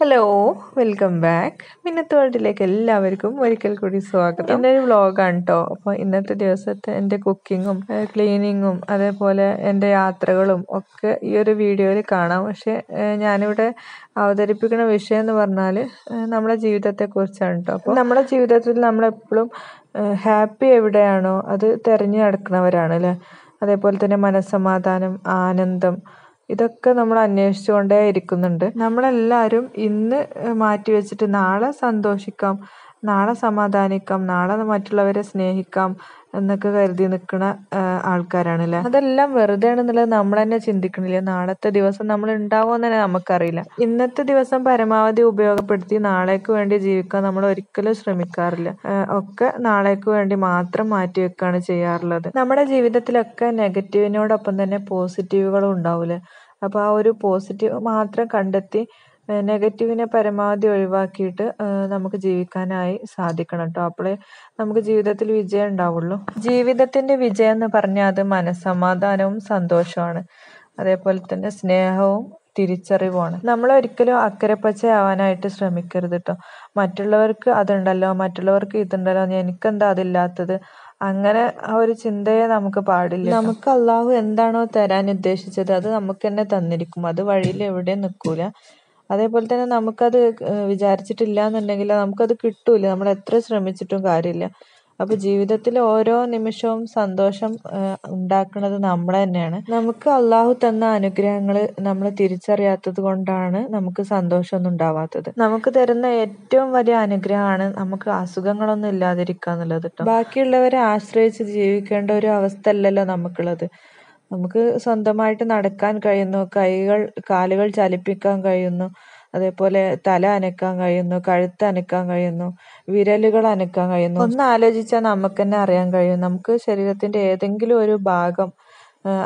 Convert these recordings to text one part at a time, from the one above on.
hello welcome back മിന്നത്ത് വേൾഡിലേക്ക് എല്ലാവർക്കും ഒരിക്കൽ കൂടി സ്വാഗതം ഇന്നൊരു വ്ളോഗാണ് കേട്ടോ അപ്പോൾ ഇന്നത്തെ ദിവസത്തെ എൻ്റെ കുക്കിങ്ങും ക്ലീനിങ്ങും അതേപോലെ എൻ്റെ യാത്രകളും ഒക്കെ ഈ ഒരു വീഡിയോയിൽ കാണാം പക്ഷേ ഞാനിവിടെ അവതരിപ്പിക്കുന്ന വിഷയം എന്ന് പറഞ്ഞാൽ നമ്മുടെ ജീവിതത്തെക്കുറിച്ചാണ് കേട്ടോ അപ്പോൾ നമ്മുടെ ജീവിതത്തിൽ നമ്മളെപ്പോഴും ഹാപ്പി എവിടെയാണോ അത് തിരഞ്ഞു നടക്കുന്നവരാണ് അല്ലേ അതേപോലെ തന്നെ മനസ്സമാധാനം ആനന്ദം ഇതൊക്കെ നമ്മൾ അന്വേഷിച്ചുകൊണ്ടേ ഇരിക്കുന്നുണ്ട് നമ്മളെല്ലാവരും ഇന്ന് മാറ്റി വെച്ചിട്ട് നാളെ സന്തോഷിക്കാം നാളെ സമാധാനിക്കാം നാളെ മറ്റുള്ളവരെ സ്നേഹിക്കാം എന്നൊക്കെ കരുതി നിൽക്കുന്ന ആൾക്കാരാണല്ലേ അതെല്ലാം വെറുതെ ആണെന്നുള്ളത് നമ്മൾ തന്നെ ചിന്തിക്കണില്ല നാളത്തെ ദിവസം നമ്മൾ എന്ന് തന്നെ നമുക്കറിയില്ല ഇന്നത്തെ ദിവസം പരമാവധി ഉപയോഗപ്പെടുത്തി നാളേക്ക് വേണ്ടി ജീവിക്കാൻ നമ്മൾ ഒരിക്കലും ശ്രമിക്കാറില്ല ഒക്കെ നാളേക്ക് വേണ്ടി മാത്രം മാറ്റി വെക്കുകയാണ് ചെയ്യാറുള്ളത് നമ്മുടെ ജീവിതത്തിലൊക്കെ നെഗറ്റീവിനോടൊപ്പം തന്നെ പോസിറ്റീവുകളും ഉണ്ടാവില്ല അപ്പോൾ ആ ഒരു പോസിറ്റീവ് മാത്രം കണ്ടെത്തി നെഗറ്റീവിനെ പരമാവധി ഒഴിവാക്കിയിട്ട് നമുക്ക് ജീവിക്കാനായി സാധിക്കണം കേട്ടോ അപ്പോഴേ നമുക്ക് ജീവിതത്തിൽ വിജയം ഉണ്ടാവുള്ളൂ ജീവിതത്തിൻ്റെ വിജയം എന്ന് പറഞ്ഞാൽ അത് മനസ്സമാധാനവും സന്തോഷമാണ് അതേപോലെ തന്നെ സ്നേഹവും തിരിച്ചറിവുമാണ് നമ്മൾ ഒരിക്കലും അക്കരപ്പച്ചയാവാനായിട്ട് ശ്രമിക്കരുത് കേട്ടോ മറ്റുള്ളവർക്ക് അതുണ്ടല്ലോ മറ്റുള്ളവർക്ക് ഇതുണ്ടല്ലോ എനിക്കെന്താ അതില്ലാത്തത് അങ്ങനെ ആ ഒരു ചിന്തയെ നമുക്ക് പാടില്ല നമുക്ക് അള്ളാഹു എന്താണോ തരാൻ ഉദ്ദേശിച്ചത് അത് നമുക്ക് തന്നെ തന്നിരിക്കും അത് വഴിയിൽ എവിടെയും നിൽക്കൂല അതേപോലെ തന്നെ നമുക്കത് എന്നുണ്ടെങ്കിൽ നമുക്കത് കിട്ടില്ല നമ്മൾ എത്ര ശ്രമിച്ചിട്ടും കാര്യമില്ല അപ്പോൾ ജീവിതത്തിൽ ഓരോ നിമിഷവും സന്തോഷം ഉണ്ടാക്കുന്നത് നമ്മൾ തന്നെയാണ് നമുക്ക് അള്ളാഹു തന്ന അനുഗ്രഹങ്ങൾ നമ്മൾ തിരിച്ചറിയാത്തത് കൊണ്ടാണ് നമുക്ക് സന്തോഷമൊന്നും ഉണ്ടാവാത്തത് നമുക്ക് തരുന്ന ഏറ്റവും വലിയ അനുഗ്രഹമാണ് നമുക്ക് അസുഖങ്ങളൊന്നും ഇല്ലാതിരിക്കുക എന്നുള്ളത് കേട്ടോ ബാക്കിയുള്ളവരെ ആശ്രയിച്ച് ജീവിക്കേണ്ട ഒരു അവസ്ഥ അല്ലല്ലോ നമുക്കുള്ളത് നമുക്ക് സ്വന്തമായിട്ട് നടക്കാൻ കഴിയുന്നു കൈകൾ കാലുകൾ ചലിപ്പിക്കാൻ കഴിയുന്നു അതേപോലെ തല അനക്കാൻ കഴിയുന്നു കഴുത്ത് അനക്കാൻ കഴിയുന്നു വിരലുകൾ അനക്കാൻ കഴിയുന്നു ഒന്ന് ആലോചിച്ചാൽ നമുക്ക് തന്നെ അറിയാൻ കഴിയും നമുക്ക് ശരീരത്തിന്റെ ഏതെങ്കിലും ഒരു ഭാഗം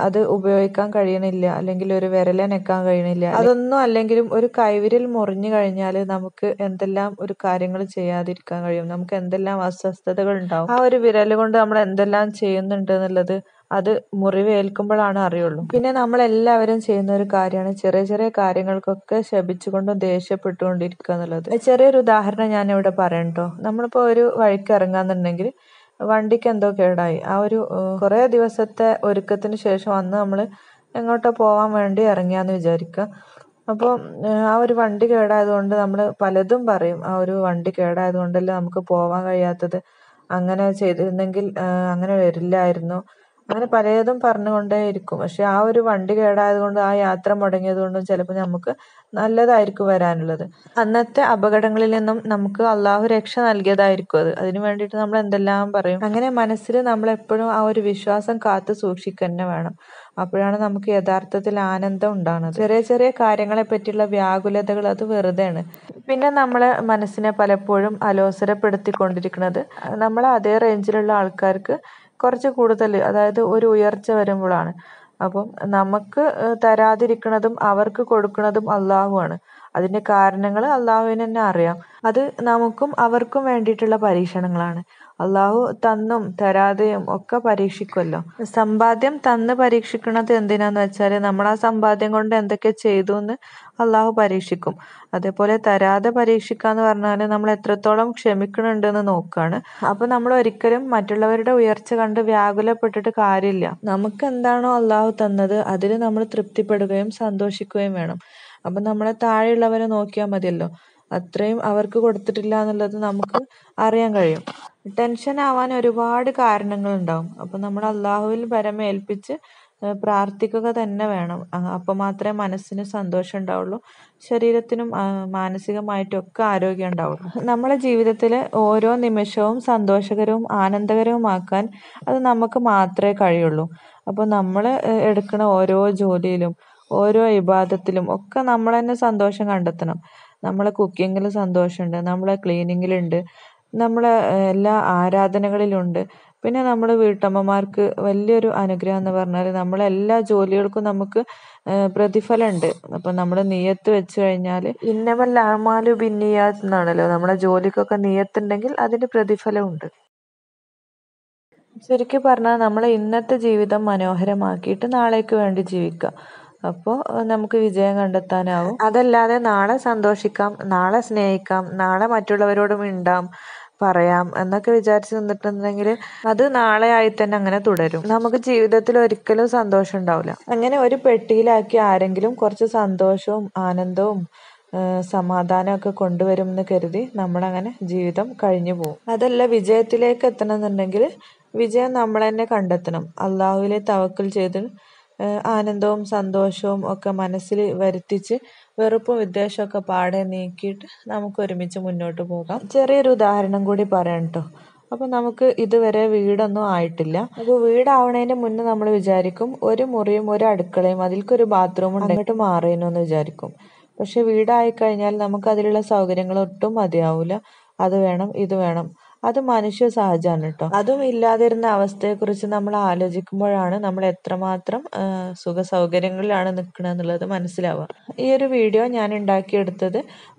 അത് ഉപയോഗിക്കാൻ കഴിയണില്ല അല്ലെങ്കിൽ ഒരു അനക്കാൻ കഴിയണില്ല അതൊന്നും അല്ലെങ്കിലും ഒരു കൈവിരൽ മുറിഞ്ഞു കഴിഞ്ഞാൽ നമുക്ക് എന്തെല്ലാം ഒരു കാര്യങ്ങൾ ചെയ്യാതിരിക്കാൻ കഴിയും നമുക്ക് എന്തെല്ലാം അസ്വസ്ഥതകൾ ഉണ്ടാവും ആ ഒരു വിരൽ കൊണ്ട് നമ്മൾ എന്തെല്ലാം ചെയ്യുന്നുണ്ട് എന്നുള്ളത് അത് മുറിവേൽക്കുമ്പോഴാണ് അറിയുള്ളൂ പിന്നെ നമ്മളെല്ലാവരും ചെയ്യുന്ന ഒരു കാര്യമാണ് ചെറിയ ചെറിയ കാര്യങ്ങൾക്കൊക്കെ ശപിച്ചുകൊണ്ടും ദേഷ്യപ്പെട്ടുകൊണ്ടിരിക്കുക എന്നുള്ളത് ചെറിയൊരു ഉദാഹരണം ഞാൻ ഇവിടെ പറയണ്ടോ നമ്മളിപ്പോ ഒരു വഴിക്ക് ഇറങ്ങാന്നുണ്ടെങ്കിൽ വണ്ടിക്ക് എന്തോ കേടായി ആ ഒരു കുറേ ദിവസത്തെ ഒരുക്കത്തിന് ശേഷം വന്ന് നമ്മൾ എങ്ങോട്ടോ പോകാൻ വേണ്ടി ഇറങ്ങിയാന്ന് വിചാരിക്കുക അപ്പോൾ ആ ഒരു വണ്ടി കേടായതുകൊണ്ട് നമ്മൾ പലതും പറയും ആ ഒരു വണ്ടി കേടായതുകൊണ്ടല്ലേ നമുക്ക് പോകാൻ കഴിയാത്തത് അങ്ങനെ ചെയ്തിരുന്നെങ്കിൽ അങ്ങനെ വരില്ലായിരുന്നു അങ്ങനെ പലതും പറഞ്ഞുകൊണ്ടേയിരിക്കും പക്ഷെ ആ ഒരു വണ്ടി കേടായത് കൊണ്ട് ആ യാത്ര മുടങ്ങിയത് കൊണ്ടും ചിലപ്പോൾ നമുക്ക് നല്ലതായിരിക്കും വരാനുള്ളത് അന്നത്തെ അപകടങ്ങളിൽ നിന്നും നമുക്ക് അള്ളാഹു രക്ഷ നൽകിയതായിരിക്കും അത് അതിനു വേണ്ടിയിട്ട് നമ്മൾ എന്തെല്ലാം പറയും അങ്ങനെ മനസ്സിൽ നമ്മൾ എപ്പോഴും ആ ഒരു വിശ്വാസം കാത്തു സൂക്ഷിക്കന്നെ വേണം അപ്പോഴാണ് നമുക്ക് യഥാർത്ഥത്തിൽ ആനന്ദം ഉണ്ടാകുന്നത് ചെറിയ ചെറിയ കാര്യങ്ങളെ പറ്റിയുള്ള വ്യാകുലതകൾ അത് വെറുതെയാണ് പിന്നെ നമ്മളെ മനസ്സിനെ പലപ്പോഴും അലോസരപ്പെടുത്തിക്കൊണ്ടിരിക്കുന്നത് നമ്മളെ അതേ റേഞ്ചിലുള്ള ആൾക്കാർക്ക് കുറച്ച് കൂടുതൽ അതായത് ഒരു ഉയർച്ച വരുമ്പോഴാണ് അപ്പം നമുക്ക് തരാതിരിക്കുന്നതും അവർക്ക് കൊടുക്കുന്നതും അള്ളാഹുവാണ് അതിന്റെ കാരണങ്ങൾ അള്ളാഹുവിന് തന്നെ അറിയാം അത് നമുക്കും അവർക്കും വേണ്ടിയിട്ടുള്ള പരീക്ഷണങ്ങളാണ് അള്ളാഹു തന്നും തരാതെയും ഒക്കെ പരീക്ഷിക്കുമല്ലോ സമ്പാദ്യം തന്ന് പരീക്ഷിക്കുന്നത് എന്തിനാന്ന് വെച്ചാൽ നമ്മൾ ആ സമ്പാദ്യം കൊണ്ട് എന്തൊക്കെ ചെയ്തു എന്ന് അള്ളാഹു പരീക്ഷിക്കും അതേപോലെ തരാതെ പരീക്ഷിക്കാന്ന് എന്ന് പറഞ്ഞാൽ നമ്മൾ എത്രത്തോളം എന്ന് നോക്കുകയാണ് അപ്പോൾ നമ്മൾ ഒരിക്കലും മറ്റുള്ളവരുടെ ഉയർച്ച കണ്ട് വ്യാകുലപ്പെട്ടിട്ട് കാര്യമില്ല നമുക്ക് എന്താണോ അള്ളാഹു തന്നത് അതിൽ നമ്മൾ തൃപ്തിപ്പെടുകയും സന്തോഷിക്കുകയും വേണം അപ്പൊ നമ്മളെ താഴെയുള്ളവരെ നോക്കിയാൽ മതിയല്ലോ അത്രയും അവർക്ക് കൊടുത്തിട്ടില്ല എന്നുള്ളത് നമുക്ക് അറിയാൻ കഴിയും ടെൻഷൻ ആവാൻ ഒരുപാട് കാരണങ്ങളുണ്ടാവും അപ്പോൾ നമ്മൾ അള്ളാഹുവിൽ ഭരമേൽപ്പിച്ച് പ്രാർത്ഥിക്കുക തന്നെ വേണം അപ്പോൾ മാത്രമേ മനസ്സിന് സന്തോഷം ഉണ്ടാവുള്ളൂ ശരീരത്തിനും മാനസികമായിട്ടും ഒക്കെ ആരോഗ്യം ഉണ്ടാവുള്ളൂ നമ്മളെ ജീവിതത്തിൽ ഓരോ നിമിഷവും സന്തോഷകരവും ആനന്ദകരവുമാക്കാൻ അത് നമുക്ക് മാത്രമേ കഴിയുള്ളൂ അപ്പോൾ നമ്മൾ എടുക്കുന്ന ഓരോ ജോലിയിലും ഓരോ വിഭാഗത്തിലും ഒക്കെ നമ്മൾ തന്നെ സന്തോഷം കണ്ടെത്തണം നമ്മളെ കുക്കിങ്ങിൽ സന്തോഷമുണ്ട് നമ്മളെ ക്ലീനിങ്ങിലുണ്ട് നമ്മളെ എല്ലാ ആരാധനകളിലുണ്ട് പിന്നെ നമ്മൾ വീട്ടമ്മമാർക്ക് വലിയൊരു അനുഗ്രഹം എന്ന് പറഞ്ഞാൽ നമ്മളെ എല്ലാ ജോലികൾക്കും നമുക്ക് പ്രതിഫലമുണ്ട് അപ്പം നമ്മൾ നിയ്യത്ത് വെച്ച് കഴിഞ്ഞാൽ ഇന്നമൽ ആമാലു ബിന്നിയാത്ത് നമ്മളെ ജോലിക്കൊക്കെ നിയ്യത്തുണ്ടെങ്കിൽ അതിന് പ്രതിഫലമുണ്ട് ചുരുക്കി പറഞ്ഞാൽ നമ്മളെ ഇന്നത്തെ ജീവിതം മനോഹരമാക്കിയിട്ട് നാളേക്ക് വേണ്ടി ജീവിക്കുക അപ്പോൾ നമുക്ക് വിജയം കണ്ടെത്താനാവും അതല്ലാതെ നാളെ സന്തോഷിക്കാം നാളെ സ്നേഹിക്കാം നാളെ മറ്റുള്ളവരോട് മിണ്ടാം പറയാം എന്നൊക്കെ വിചാരിച്ച് നിന്നിട്ടുണ്ടെങ്കിൽ അത് നാളെ ആയി തന്നെ അങ്ങനെ തുടരും നമുക്ക് ജീവിതത്തിൽ ഒരിക്കലും സന്തോഷം ഉണ്ടാവില്ല അങ്ങനെ ഒരു പെട്ടിയിലാക്കി ആരെങ്കിലും കുറച്ച് സന്തോഷവും ആനന്ദവും ഒക്കെ കൊണ്ടുവരും എന്ന് കരുതി നമ്മളങ്ങനെ ജീവിതം കഴിഞ്ഞു പോകും അതല്ല വിജയത്തിലേക്ക് എത്തണമെന്നുണ്ടെങ്കിൽ വിജയം നമ്മൾ കണ്ടെത്തണം അള്ളാഹുവിലെ തവക്കൽ ചെയ്ത് ആനന്ദവും സന്തോഷവും ഒക്കെ മനസ്സിൽ വരുത്തിച്ച് വെറുപ്പും വിദ്വേഷമൊക്കെ പാടെ നീക്കിയിട്ട് നമുക്ക് ഒരുമിച്ച് മുന്നോട്ട് പോകാം ചെറിയൊരു ഉദാഹരണം കൂടി പറയാം കേട്ടോ അപ്പോൾ നമുക്ക് ഇതുവരെ വീടൊന്നും ആയിട്ടില്ല അപ്പോൾ വീടാവണതിന് മുന്നേ നമ്മൾ വിചാരിക്കും ഒരു മുറിയും ഒരു അടുക്കളയും അതിൽക്കൊരു ബാത്റൂം ഉണ്ടായിട്ട് മാറിയനു എന്ന് വിചാരിക്കും പക്ഷെ വീടായി കഴിഞ്ഞാൽ നമുക്ക് അതിലുള്ള സൗകര്യങ്ങൾ ഒട്ടും മതിയാവില്ല അത് വേണം ഇത് വേണം അത് മനുഷ്യ സഹജമാണ് കേട്ടോ അതും ഇല്ലാതിരുന്ന അവസ്ഥയെക്കുറിച്ച് നമ്മൾ ആലോചിക്കുമ്പോഴാണ് നമ്മൾ എത്രമാത്രം സുഖ സൗകര്യങ്ങളിലാണ് നിൽക്കണമെന്നുള്ളത് മനസ്സിലാവുക ഈ ഒരു വീഡിയോ ഞാൻ ഉണ്ടാക്കിയെടുത്തത്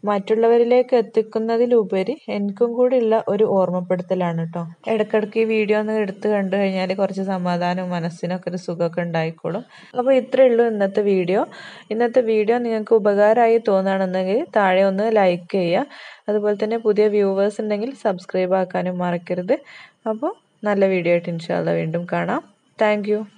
മറ്റുള്ളവരിലേക്ക് എത്തിക്കുന്നതിലുപരി എനിക്കും കൂടിയുള്ള ഒരു ഓർമ്മപ്പെടുത്തലാണ് കേട്ടോ ഇടക്കിടക്ക് ഈ വീഡിയോ ഒന്ന് എടുത്ത് കണ്ടു കഴിഞ്ഞാൽ കുറച്ച് സമാധാനവും മനസ്സിനൊക്കെ ഒരു സുഖമൊക്കെ ഉണ്ടായിക്കോളും അപ്പോൾ ഇത്രയേ ഉള്ളൂ ഇന്നത്തെ വീഡിയോ ഇന്നത്തെ വീഡിയോ നിങ്ങൾക്ക് ഉപകാരമായി തോന്നുകയാണെന്നുണ്ടെങ്കിൽ താഴെ ഒന്ന് ലൈക്ക് ചെയ്യുക അതുപോലെ തന്നെ പുതിയ വ്യൂവേഴ്സ് ഉണ്ടെങ്കിൽ സബ്സ്ക്രൈബ് ആക്കുക മറക്കാനും മറക്കരുത് അപ്പോൾ നല്ല വീഡിയോ ആയിട്ട് ഇൻഷാല്ല വീണ്ടും കാണാം താങ്ക്